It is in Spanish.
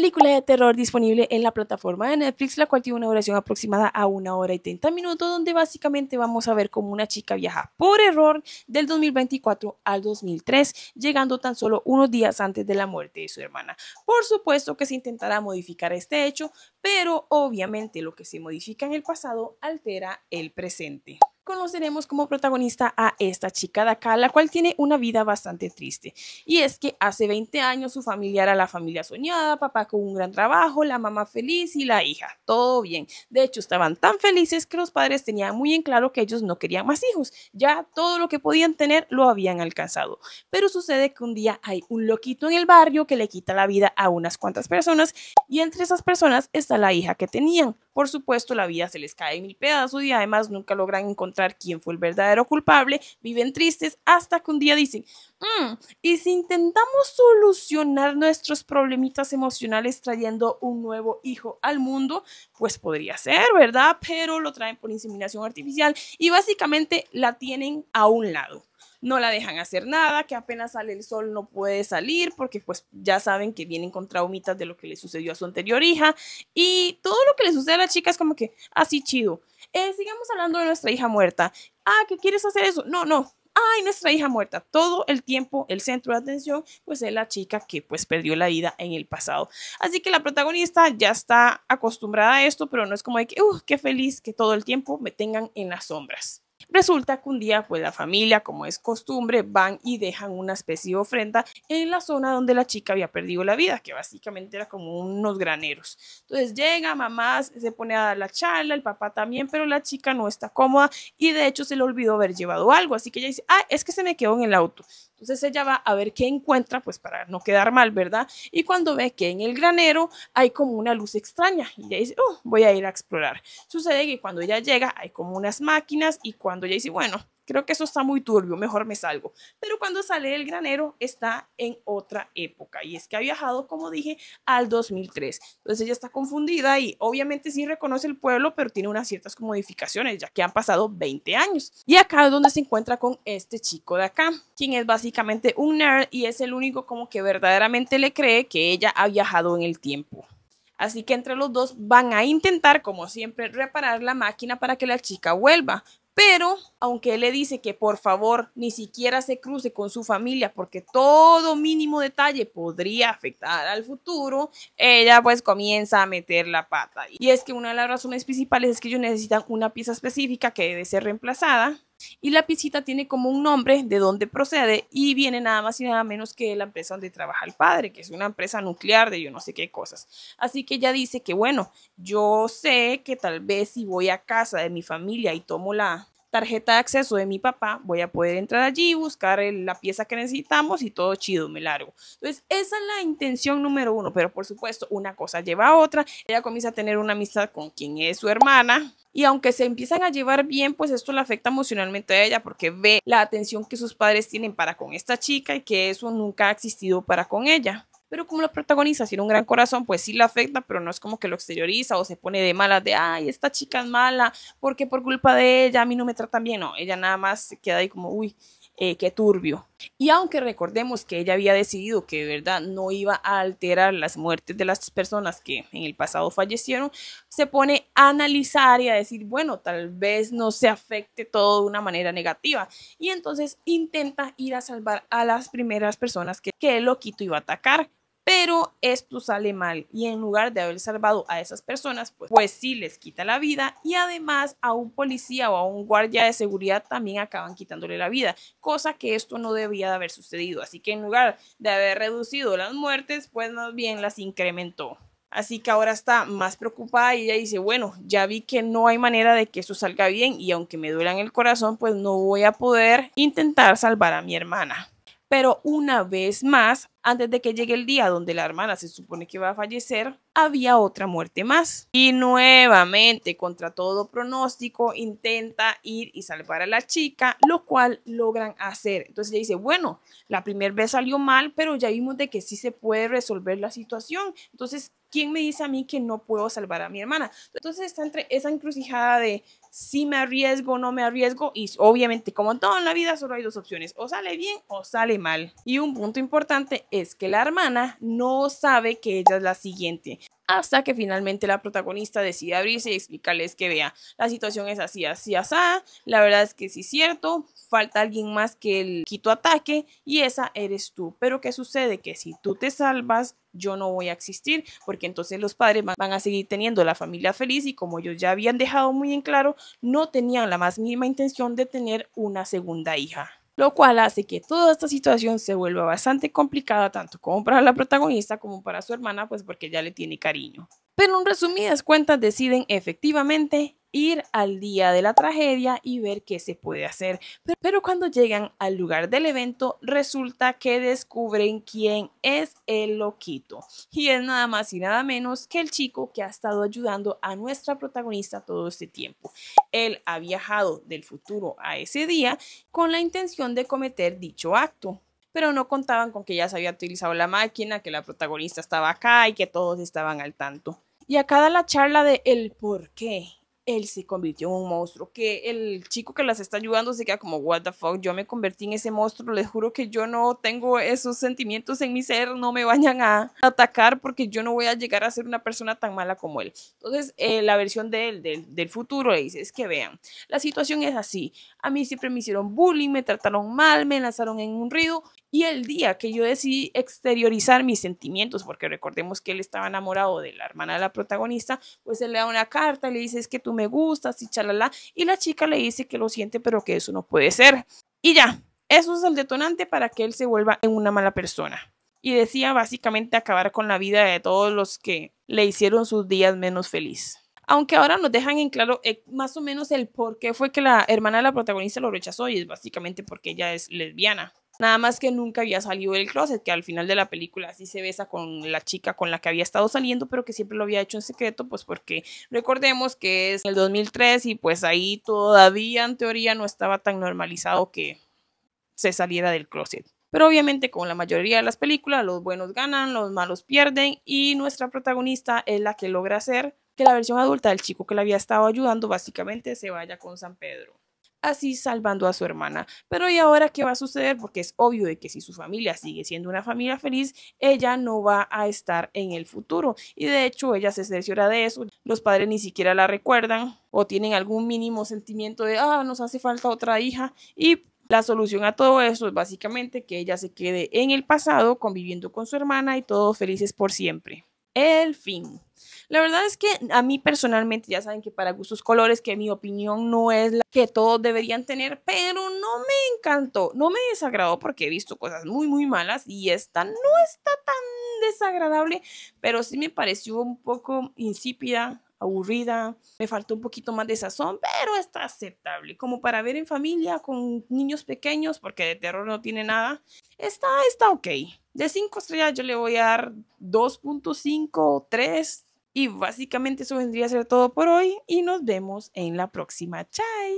película de terror disponible en la plataforma de Netflix, la cual tiene una duración aproximada a una hora y 30 minutos, donde básicamente vamos a ver cómo una chica viaja por error del 2024 al 2003, llegando tan solo unos días antes de la muerte de su hermana. Por supuesto que se intentará modificar este hecho, pero obviamente lo que se modifica en el pasado altera el presente conoceremos como protagonista a esta chica de acá, la cual tiene una vida bastante triste. Y es que hace 20 años su familia era la familia soñada, papá con un gran trabajo, la mamá feliz y la hija. Todo bien. De hecho, estaban tan felices que los padres tenían muy en claro que ellos no querían más hijos. Ya todo lo que podían tener lo habían alcanzado. Pero sucede que un día hay un loquito en el barrio que le quita la vida a unas cuantas personas y entre esas personas está la hija que tenían. Por supuesto, la vida se les cae en mil pedazos y además nunca logran encontrar quién fue el verdadero culpable. Viven tristes hasta que un día dicen, mm, ¿y si intentamos solucionar nuestros problemitas emocionales trayendo un nuevo hijo al mundo? Pues podría ser, ¿verdad? Pero lo traen por inseminación artificial y básicamente la tienen a un lado no la dejan hacer nada, que apenas sale el sol no puede salir porque pues ya saben que vienen con traumitas de lo que le sucedió a su anterior hija y todo lo que le sucede a la chica es como que así ah, chido. Eh, sigamos hablando de nuestra hija muerta. Ah, ¿qué quieres hacer eso? No, no, ay, nuestra hija muerta. Todo el tiempo el centro de atención pues es la chica que pues perdió la vida en el pasado. Así que la protagonista ya está acostumbrada a esto, pero no es como de que, uh, qué feliz que todo el tiempo me tengan en las sombras. Resulta que un día, pues la familia, como es costumbre, van y dejan una especie de ofrenda en la zona donde la chica había perdido la vida, que básicamente era como unos graneros. Entonces llega, mamá se pone a dar la charla, el papá también, pero la chica no está cómoda y de hecho se le olvidó haber llevado algo, así que ella dice, ah, es que se me quedó en el auto. Entonces ella va a ver qué encuentra, pues para no quedar mal, ¿verdad? Y cuando ve que en el granero hay como una luz extraña, y ella dice, oh, voy a ir a explorar. Sucede que cuando ella llega hay como unas máquinas y cuando ella dice, bueno, creo que eso está muy turbio, mejor me salgo. Pero cuando sale el granero está en otra época y es que ha viajado, como dije, al 2003. Entonces ella está confundida y obviamente sí reconoce el pueblo, pero tiene unas ciertas modificaciones ya que han pasado 20 años. Y acá es donde se encuentra con este chico de acá, quien es básicamente un nerd y es el único como que verdaderamente le cree que ella ha viajado en el tiempo. Así que entre los dos van a intentar, como siempre, reparar la máquina para que la chica vuelva, pero, aunque él le dice que por favor ni siquiera se cruce con su familia porque todo mínimo detalle podría afectar al futuro, ella pues comienza a meter la pata. Y es que una de las razones principales es que ellos necesitan una pieza específica que debe ser reemplazada y la piecita tiene como un nombre de dónde procede y viene nada más y nada menos que la empresa donde trabaja el padre, que es una empresa nuclear de yo no sé qué cosas. Así que ella dice que bueno, yo sé que tal vez si voy a casa de mi familia y tomo la tarjeta de acceso de mi papá, voy a poder entrar allí, buscar la pieza que necesitamos y todo chido, me largo. Entonces, esa es la intención número uno, pero por supuesto, una cosa lleva a otra. Ella comienza a tener una amistad con quien es su hermana, y aunque se empiezan a llevar bien, pues esto le afecta emocionalmente a ella porque ve la atención que sus padres tienen para con esta chica y que eso nunca ha existido para con ella. Pero como la protagoniza tiene un gran corazón, pues sí la afecta, pero no es como que lo exterioriza o se pone de mala, de, ay, esta chica es mala, porque por culpa de ella a mí no me tratan bien. No, ella nada más se queda ahí como, uy, eh, qué turbio. Y aunque recordemos que ella había decidido que de verdad no iba a alterar las muertes de las personas que en el pasado fallecieron, se pone a analizar y a decir, bueno, tal vez no se afecte todo de una manera negativa. Y entonces intenta ir a salvar a las primeras personas que, que el loquito iba a atacar pero esto sale mal y en lugar de haber salvado a esas personas, pues, pues, sí les quita la vida y además a un policía o a un guardia de seguridad también acaban quitándole la vida, cosa que esto no debía de haber sucedido, así que en lugar de haber reducido las muertes, pues más bien las incrementó. Así que ahora está más preocupada y ella dice, bueno, ya vi que no hay manera de que eso salga bien y aunque me duela en el corazón, pues no voy a poder intentar salvar a mi hermana. Pero una vez más, antes de que llegue el día donde la hermana se supone que va a fallecer, había otra muerte más. Y nuevamente, contra todo pronóstico, intenta ir y salvar a la chica, lo cual logran hacer. Entonces ella dice, bueno, la primera vez salió mal, pero ya vimos de que sí se puede resolver la situación. Entonces, ¿quién me dice a mí que no puedo salvar a mi hermana? Entonces está entre esa encrucijada de si me arriesgo, o no me arriesgo y obviamente como en en la vida solo hay dos opciones, o sale bien o sale mal. Y un punto importante es que la hermana no sabe que ella es la siguiente. Hasta que finalmente la protagonista decide abrirse y explicarles que vea, la situación es así, así, así. La verdad es que sí es cierto, falta alguien más que el quito ataque y esa eres tú. Pero ¿qué sucede? Que si tú te salvas, yo no voy a existir, porque entonces los padres van a seguir teniendo la familia feliz y como ellos ya habían dejado muy en claro, no tenían la más mínima intención de tener una segunda hija lo cual hace que toda esta situación se vuelva bastante complicada tanto como para la protagonista como para su hermana, pues porque ya le tiene cariño. Pero en resumidas cuentas deciden efectivamente ir al día de la tragedia y ver qué se puede hacer. Pero cuando llegan al lugar del evento, resulta que descubren quién es el loquito. Y es nada más y nada menos que el chico que ha estado ayudando a nuestra protagonista todo este tiempo. Él ha viajado del futuro a ese día con la intención de cometer dicho acto pero no contaban con que ya se había utilizado la máquina, que la protagonista estaba acá y que todos estaban al tanto. Y a cada la charla de el por qué él se convirtió en un monstruo, que el chico que las está ayudando se queda como, what the fuck, yo me convertí en ese monstruo, les juro que yo no tengo esos sentimientos en mi ser, no me vayan a atacar porque yo no voy a llegar a ser una persona tan mala como él. Entonces, eh, la versión del, del futuro, le dice, es que vean, la situación es así, a mí siempre me hicieron bullying, me trataron mal, me lanzaron en un río y el día que yo decidí exteriorizar mis sentimientos, porque recordemos que él estaba enamorado de la hermana de la protagonista, pues él le da una carta, y le dice es que tú me gustas y chalala, y la chica le dice que lo siente, pero que eso no puede ser. Y ya, eso es el detonante para que él se vuelva en una mala persona. Y decía básicamente acabar con la vida de todos los que le hicieron sus días menos feliz. Aunque ahora nos dejan en claro eh, más o menos el por qué fue que la hermana de la protagonista lo rechazó y es básicamente porque ella es lesbiana. Nada más que nunca había salido del closet, que al final de la película sí se besa con la chica con la que había estado saliendo, pero que siempre lo había hecho en secreto, pues porque recordemos que es el 2003 y pues ahí todavía en teoría no estaba tan normalizado que se saliera del closet. Pero obviamente como la mayoría de las películas, los buenos ganan, los malos pierden y nuestra protagonista es la que logra hacer que la versión adulta del chico que la había estado ayudando básicamente se vaya con San Pedro así salvando a su hermana. Pero ¿y ahora qué va a suceder? Porque es obvio de que si su familia sigue siendo una familia feliz, ella no va a estar en el futuro. Y de hecho, ella se cerciora de eso. Los padres ni siquiera la recuerdan o tienen algún mínimo sentimiento de, ah, nos hace falta otra hija. Y la solución a todo eso es básicamente que ella se quede en el pasado conviviendo con su hermana y todos felices por siempre. El fin. La verdad es que a mí personalmente, ya saben que para gustos colores, que mi opinión no es la que todos deberían tener, pero no me encantó, no me desagradó porque he visto cosas muy, muy malas y esta no está tan desagradable, pero sí me pareció un poco insípida, aburrida, me faltó un poquito más de sazón, pero está aceptable, como para ver en familia con niños pequeños, porque de terror no tiene nada, está, está ok. De 5 estrellas yo le voy a dar 2.5 o 3. Y básicamente eso vendría a ser todo por hoy y nos vemos en la próxima. Chai.